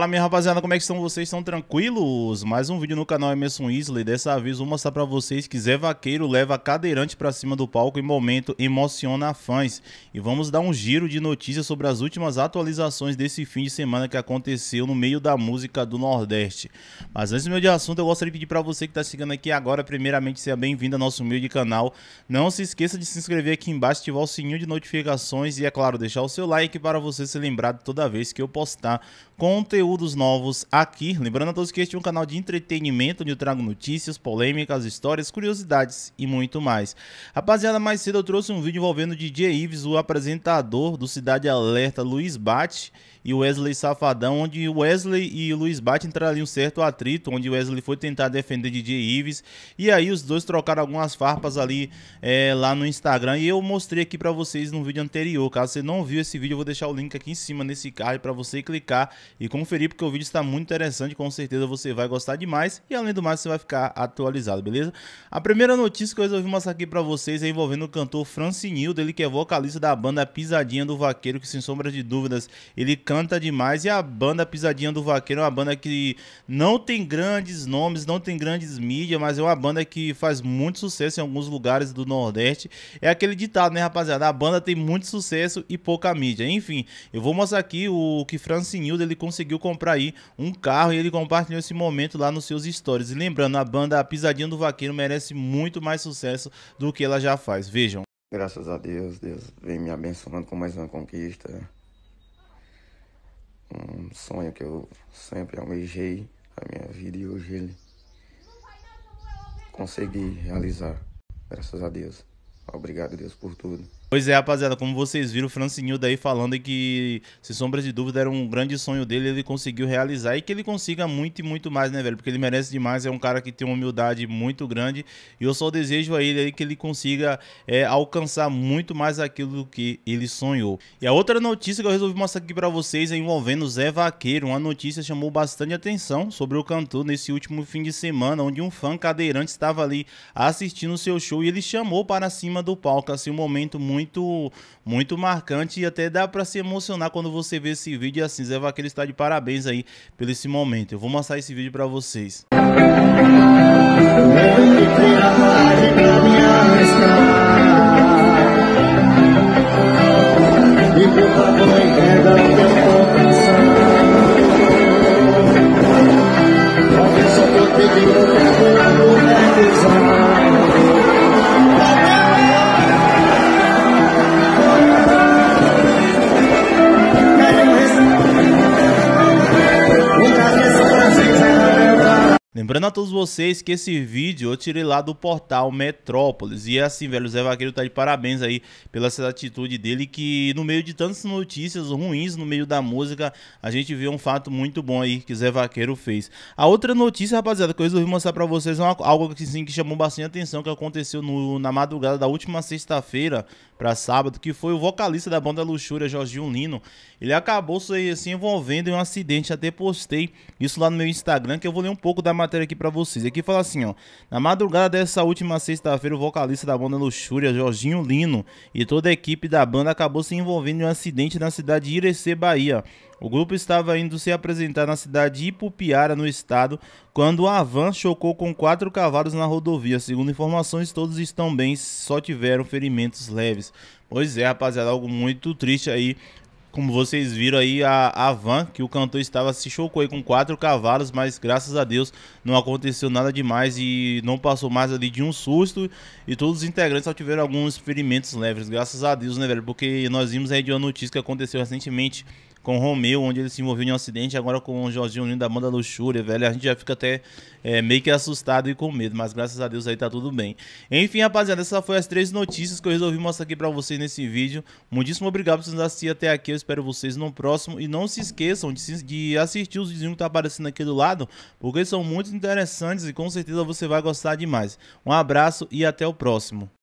Fala minha rapaziada, como é que estão vocês? Estão tranquilos? Mais um vídeo no canal Emerson Isley. Dessa vez vou mostrar pra vocês que Zé Vaqueiro leva cadeirante pra cima do palco em momento emociona fãs. E vamos dar um giro de notícias sobre as últimas atualizações desse fim de semana que aconteceu no meio da música do Nordeste. Mas antes do meu de assunto, eu gostaria de pedir pra você que tá chegando aqui agora, primeiramente, seja bem-vindo ao nosso humilde canal. Não se esqueça de se inscrever aqui embaixo, ativar o sininho de notificações e, é claro, deixar o seu like para você ser lembrado toda vez que eu postar conteúdo conteúdos novos aqui. Lembrando a todos que este é um canal de entretenimento, onde eu trago notícias, polêmicas, histórias, curiosidades e muito mais. Rapaziada, mais cedo eu trouxe um vídeo envolvendo o DJ Ives, o apresentador do Cidade Alerta, Luiz Bate, e Wesley Safadão, onde Wesley e Luiz Bate entraram em um certo atrito, onde Wesley foi tentar defender DJ Ives, e aí os dois trocaram algumas farpas ali é, lá no Instagram, e eu mostrei aqui para vocês no vídeo anterior, caso você não viu esse vídeo, eu vou deixar o link aqui em cima nesse card para você clicar e conferir conferir, porque o vídeo está muito interessante, com certeza você vai gostar demais. E além do mais, você vai ficar atualizado, beleza? A primeira notícia que eu resolvi mostrar aqui para vocês é envolvendo o cantor Francinildo, ele que é vocalista da banda Pisadinha do Vaqueiro, que sem sombra de dúvidas, ele canta demais. E a banda Pisadinha do Vaqueiro é uma banda que não tem grandes nomes, não tem grandes mídias, mas é uma banda que faz muito sucesso em alguns lugares do Nordeste. É aquele ditado, né, rapaziada? A banda tem muito sucesso e pouca mídia. Enfim, eu vou mostrar aqui o que Francinildo ele conseguiu comprar aí um carro e ele compartilhou esse momento lá nos seus stories. E lembrando, a banda Pisadinha do Vaqueiro merece muito mais sucesso do que ela já faz. Vejam. Graças a Deus, Deus vem me abençoando com mais uma conquista. Um sonho que eu sempre almejei na minha vida e hoje ele consegui realizar. Graças a Deus. Obrigado, Deus, por tudo. Pois é, rapaziada, como vocês viram, o Francinho daí falando que, sem sombra de dúvida, era um grande sonho dele, ele conseguiu realizar e que ele consiga muito e muito mais, né, velho? Porque ele merece demais, é um cara que tem uma humildade muito grande e eu só desejo a ele aí que ele consiga é, alcançar muito mais aquilo que ele sonhou. E a outra notícia que eu resolvi mostrar aqui para vocês é envolvendo Zé Vaqueiro, uma notícia chamou bastante atenção sobre o cantor nesse último fim de semana, onde um fã cadeirante estava ali assistindo o seu show e ele chamou para cima do palco, assim, um momento muito muito muito marcante e até dá para se emocionar quando você vê esse vídeo. E assim, Zé Vaqueiro está de parabéns aí pelo esse momento. Eu vou mostrar esse vídeo para vocês. Música Lembrando a todos vocês que esse vídeo eu tirei lá do portal Metrópolis. E é assim, velho, o Zé Vaqueiro tá de parabéns aí pela essa atitude dele que no meio de tantas notícias ruins no meio da música, a gente vê um fato muito bom aí que Zé Vaqueiro fez. A outra notícia, rapaziada, que eu resolvi mostrar para vocês é uma, algo que, sim, que chamou bastante atenção, que aconteceu no, na madrugada da última sexta-feira para sábado, que foi o vocalista da banda Luxúria, Jorginho Lino. Ele acabou se, se envolvendo em um acidente, até postei isso lá no meu Instagram, que eu vou ler um pouco da matéria matéria aqui para vocês. Aqui fala assim, ó. Na madrugada dessa última sexta-feira, o vocalista da banda Luxúria, Jorginho Lino, e toda a equipe da banda acabou se envolvendo em um acidente na cidade de Irecê, Bahia. O grupo estava indo se apresentar na cidade de Ipupiara, no estado, quando a van chocou com quatro cavalos na rodovia. Segundo informações, todos estão bem, só tiveram ferimentos leves. Pois é, rapaziada, algo muito triste aí como vocês viram aí, a, a van que o cantor estava se chocou aí com quatro cavalos, mas graças a Deus não aconteceu nada demais e não passou mais ali de um susto. E todos os integrantes só tiveram alguns ferimentos leves, graças a Deus, né, velho? Porque nós vimos aí de uma notícia que aconteceu recentemente com o Romeu, onde ele se envolveu em um acidente, agora com o Jorginho Lindo da banda Luxúria, velho. A gente já fica até é, meio que assustado e com medo, mas graças a Deus aí tá tudo bem. Enfim, rapaziada, essas foram as três notícias que eu resolvi mostrar aqui pra vocês nesse vídeo. Muitíssimo obrigado por vocês assistirem até aqui, eu espero vocês no próximo. E não se esqueçam de, de assistir os vídeos que tá aparecendo aqui do lado, porque são muito interessantes e com certeza você vai gostar demais. Um abraço e até o próximo.